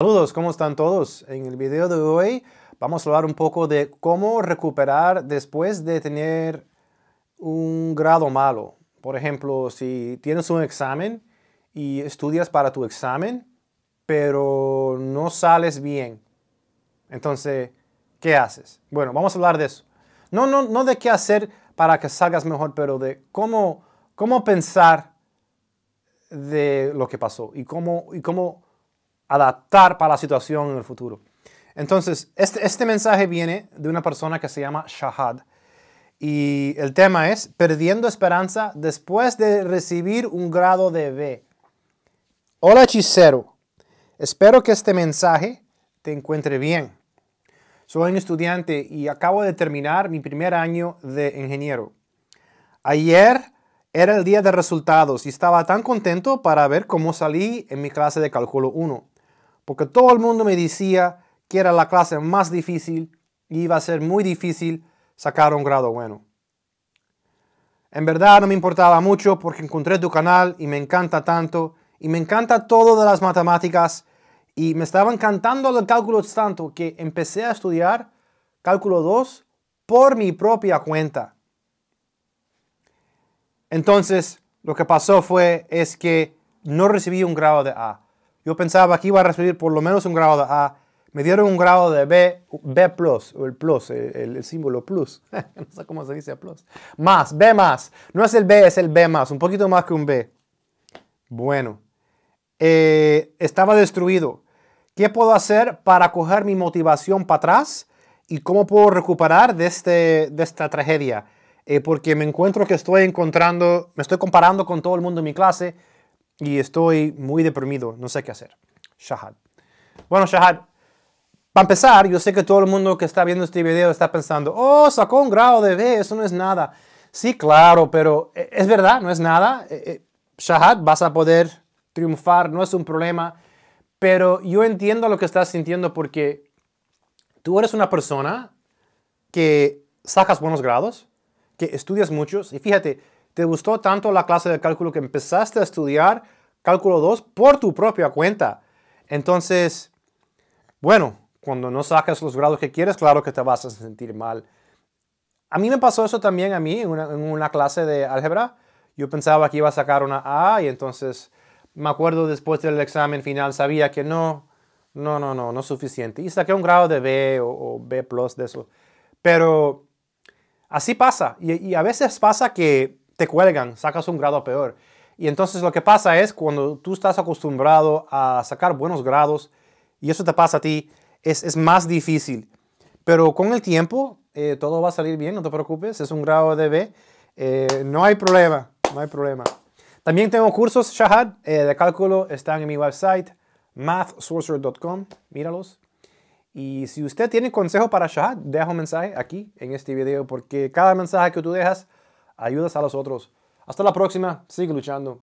Saludos, ¿cómo están todos? En el video de hoy vamos a hablar un poco de cómo recuperar después de tener un grado malo. Por ejemplo, si tienes un examen y estudias para tu examen, pero no sales bien. Entonces, ¿qué haces? Bueno, vamos a hablar de eso. No, no, no de qué hacer para que salgas mejor, pero de cómo, cómo pensar de lo que pasó y cómo, y cómo adaptar para la situación en el futuro. Entonces, este, este, mensaje viene de una persona que se llama Shahad. Y el tema es perdiendo esperanza después de recibir un grado de B. Hola hechicero, espero que este mensaje te encuentre bien. Soy un estudiante y acabo de terminar mi primer año de ingeniero. Ayer era el día de resultados y estaba tan contento para ver cómo salí en mi clase de cálculo 1 porque todo el mundo me decía que era la clase más difícil y iba a ser muy difícil sacar un grado bueno. En verdad no me importaba mucho porque encontré tu canal y me encanta tanto y me encanta todo de las matemáticas y me estaba encantando el cálculo tanto que empecé a estudiar cálculo 2 por mi propia cuenta. Entonces, lo que pasó fue es que no recibí un grado de A. Yo pensaba que iba a recibir por lo menos un grado de A. Me dieron un grado de B, B plus, o el plus, el, símbolo plus. no sé cómo se dice plus. Más, B más. No es el B, es el B más, un poquito más que un B. Bueno, eh, estaba destruido. ¿Qué puedo hacer para coger mi motivación para atrás? ¿Y cómo puedo recuperar de, este, esta tragedia? Eh, porque me encuentro que estoy encontrando, me estoy comparando con todo el mundo en mi clase y estoy muy deprimido, no sé qué hacer. Shahad. Bueno, Shahad, para empezar, yo sé que todo el mundo que está viendo este video está pensando, oh, sacó un grado de B, eso no es nada. Sí, claro, pero eh, es verdad, no es nada. Eh, eh, Shahad, vas a poder triunfar, no es un problema. Pero yo entiendo lo que estás sintiendo porque tú eres una persona que sacas buenos grados, que estudias muchos. Y fíjate, ¿Te gustó tanto la clase de cálculo que empezaste a estudiar cálculo 2 por tu propia cuenta? Entonces, bueno, cuando no sacas los grados que quieres, claro que te vas a sentir mal. A mí me pasó eso también a mí en una, clase de álgebra. Yo pensaba que iba a sacar una A y entonces me acuerdo después del examen final sabía que no, no, no, no, no es suficiente. Y saqué un grado de B o, B plus de eso. Pero así pasa. y a veces pasa que te cuelgan, sacas un grado peor. Y entonces lo que pasa es cuando tú estás acostumbrado a sacar buenos grados y eso te pasa a ti, es, más difícil. Pero con el tiempo eh, todo va a salir bien, no te preocupes, es un grado de B, eh, no hay problema, no hay problema. También tengo cursos, Shahad, eh, de cálculo, están en mi website, mathsorcerer.com, míralos. Y si usted tiene consejo para Shahad, deja un mensaje aquí en este video, porque cada mensaje que tú dejas ayudas a los otros. Hasta la próxima, sigue luchando.